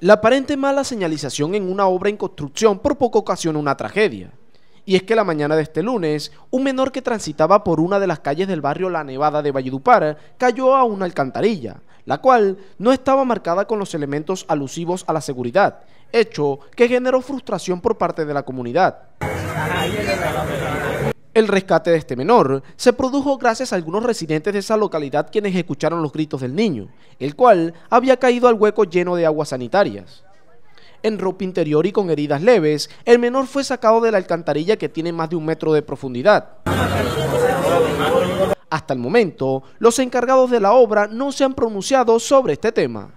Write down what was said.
La aparente mala señalización en una obra en construcción por poco ocasiona una tragedia. Y es que la mañana de este lunes, un menor que transitaba por una de las calles del barrio La Nevada de Valledupar cayó a una alcantarilla, la cual no estaba marcada con los elementos alusivos a la seguridad, hecho que generó frustración por parte de la comunidad. El rescate de este menor se produjo gracias a algunos residentes de esa localidad quienes escucharon los gritos del niño, el cual había caído al hueco lleno de aguas sanitarias. En ropa interior y con heridas leves, el menor fue sacado de la alcantarilla que tiene más de un metro de profundidad. Hasta el momento, los encargados de la obra no se han pronunciado sobre este tema.